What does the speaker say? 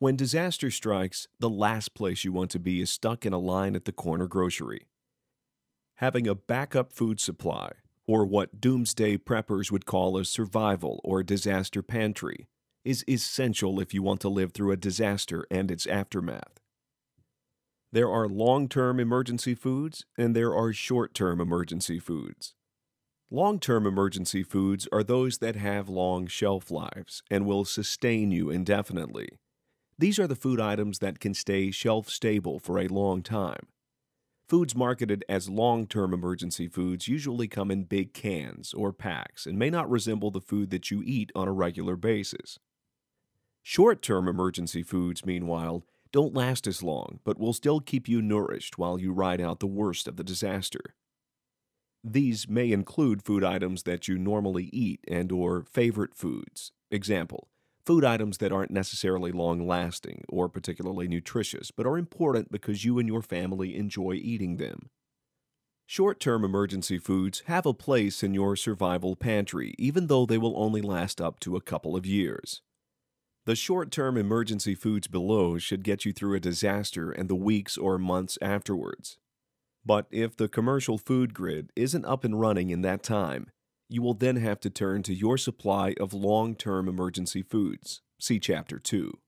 When disaster strikes, the last place you want to be is stuck in a line at the corner grocery. Having a backup food supply, or what doomsday preppers would call a survival or disaster pantry, is essential if you want to live through a disaster and its aftermath. There are long term emergency foods and there are short term emergency foods. Long term emergency foods are those that have long shelf lives and will sustain you indefinitely. These are the food items that can stay shelf stable for a long time. Foods marketed as long term emergency foods usually come in big cans or packs and may not resemble the food that you eat on a regular basis. Short term emergency foods, meanwhile, don't last as long but will still keep you nourished while you ride out the worst of the disaster. These may include food items that you normally eat and or favorite foods. Example: food items that aren't necessarily long lasting or particularly nutritious, but are important because you and your family enjoy eating them. Short term emergency foods have a place in your survival pantry, even though they will only last up to a couple of years. The short term emergency foods below should get you through a disaster and the weeks or months afterwards. But if the commercial food grid isn't up and running in that time, you will then have to turn to your supply of long term emergency foods. See Chapter 2.